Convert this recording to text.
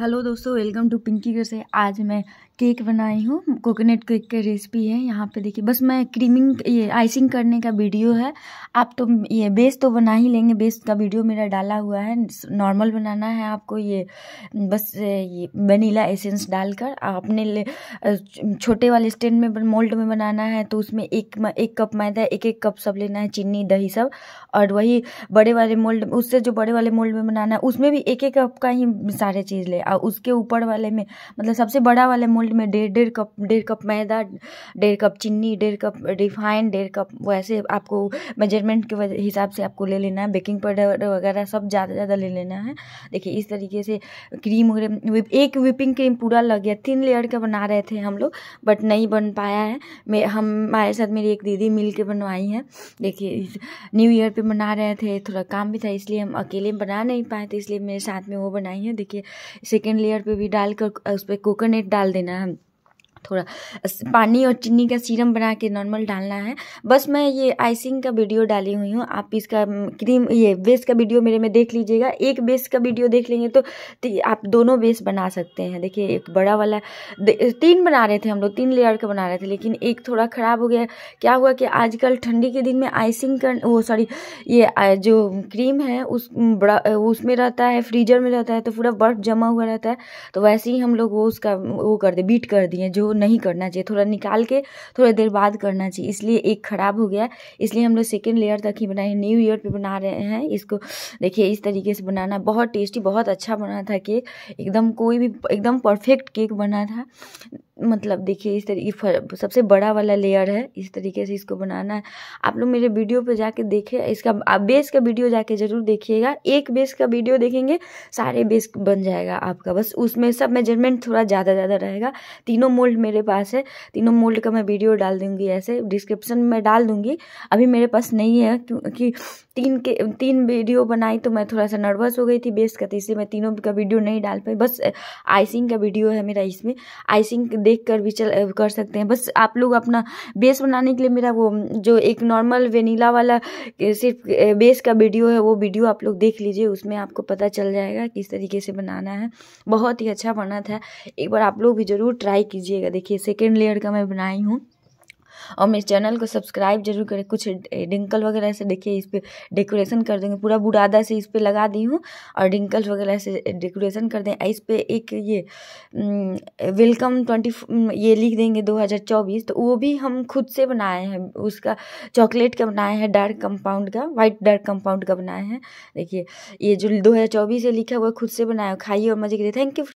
Hello दोस्तों welcome to Pinky घर से आज मैं केक बनाई हूँ कोकोनट केक की रेसिपी है यहाँ पे देखिए बस मैं क्रीमिंग ये आइसिंग करने का वीडियो है आप तो ये बेस तो बना ही लेंगे बेस का वीडियो मेरा डाला हुआ है नॉर्मल बनाना है आपको ये बस ये वनीला एसेंस डालकर अपने छोटे वाले स्टैंड में मोल्ड में बनाना है तो उसमें एक एक कप मैदा एक एक कप सब लेना है चीनी दही सब और वही बड़े वाले मोल्ड उससे जो बड़े वाले मोल्ड में बनाना है उसमें भी एक एक कप का ही सारे चीज़ ले और उसके ऊपर वाले में मतलब सबसे बड़ा वाले मोल्ड फील्ड में डेढ़ डेढ़ कप डेढ़ कप मैदा डेढ़ कप चीनी डेढ़ कप रिफाइंड डेढ़ कप वैसे आपको मेजरमेंट के हिसाब से आपको ले लेना है बेकिंग पाउडर वगैरह सब ज़्यादा ज़्यादा ले लेना है देखिए इस तरीके से क्रीम वगैरह एक विपिंग क्रीम पूरा लग गया तीन लेयर का बना रहे थे हम लोग बट नहीं बन पाया है मे हमारे साथ मेरी एक दीदी मिल के बनवाई है देखिए न्यू ईयर पे बना रहे थे थोड़ा काम भी था इसलिए हम अकेले बना नहीं पाए थे इसलिए मेरे साथ में वो बनाई है देखिए सेकेंड लेयर पर भी डालकर उस पर कोकोनट डाल देना है and थोड़ा हाँ। पानी और चीनी का सीरम बना के नॉर्मल डालना है बस मैं ये आइसिंग का वीडियो डाली हुई हूँ आप इसका क्रीम ये बेस का वीडियो मेरे में देख लीजिएगा एक बेस का वीडियो देख लेंगे तो, आप दोनों बेस बना सकते हैं देखिए एक बड़ा वाला तीन बना रहे थे हम लोग तीन लेयर का बना रहे थे लेकिन एक थोड़ा ख़राब हो गया क्या हुआ कि आजकल ठंडी के दिन में आइसिंग कर वो सॉरी ये जो क्रीम है उस बड़ा उसमें रहता है फ्रीजर में रहता है तो पूरा बर्फ़ जमा हुआ रहता है तो वैसे ही हम लोग वो उसका वो कर दे बीट कर दिए जो नहीं करना चाहिए थोड़ा निकाल के थोड़ा देर बाद करना चाहिए इसलिए एक ख़राब हो गया इसलिए हम लोग सेकेंड लेयर तक ही बनाए हैं न्यू ईयर पे बना रहे हैं इसको देखिए इस तरीके से बनाना बहुत टेस्टी बहुत अच्छा बना था केक एकदम कोई भी एकदम परफेक्ट केक बना था मतलब देखिए इस तरीके सबसे बड़ा वाला लेयर है इस तरीके से इसको बनाना है आप लोग मेरे वीडियो पे जाके देखे इसका आप बेस का वीडियो जाके ज़रूर देखिएगा एक बेस का वीडियो देखेंगे सारे बेस बन जाएगा आपका बस उसमें सब मेजरमेंट थोड़ा ज़्यादा ज़्यादा रहेगा तीनों मोल्ड मेरे पास है तीनों मोल्ड का मैं वीडियो डाल दूँगी ऐसे डिस्क्रिप्शन में डाल दूँगी अभी मेरे पास नहीं है क्योंकि तीन के तीन वीडियो बनाई तो मैं थोड़ा सा नर्वस हो गई थी बेस का इसलिए मैं तीनों का वीडियो नहीं डाल पाई बस आइसिंग का वीडियो है मेरा इसमें आइसिंग देख कर भी चल कर सकते हैं बस आप लोग अपना बेस बनाने के लिए मेरा वो जो एक नॉर्मल वेनीला वाला सिर्फ बेस का वीडियो है वो वीडियो आप लोग देख लीजिए उसमें आपको पता चल जाएगा किस तरीके से बनाना है बहुत ही अच्छा बना था एक बार आप लोग भी ज़रूर ट्राई कीजिएगा देखिए सेकेंड लेयर का मैं बनाई हूँ और मेरे चैनल को सब्सक्राइब जरूर करें कुछ डिंकल वगैरह से देखिए इस पर डेकोरेशन कर देंगे पूरा बुरादा से इस पर लगा दी हूँ और डिंकल वगैरह से डेकोरेशन कर दें इस पर एक ये वेलकम ट्वेंटी ये लिख देंगे 2024 तो वो भी हम खुद से बनाए हैं उसका चॉकलेट का बनाए हैं डार्क कंपाउंड का वाइट डार्क कंपाउंड का बनाए हैं देखिए ये जो चौबीस से लिखा हुआ खुद से बनाया खाइए और मजे करिए थैंक यू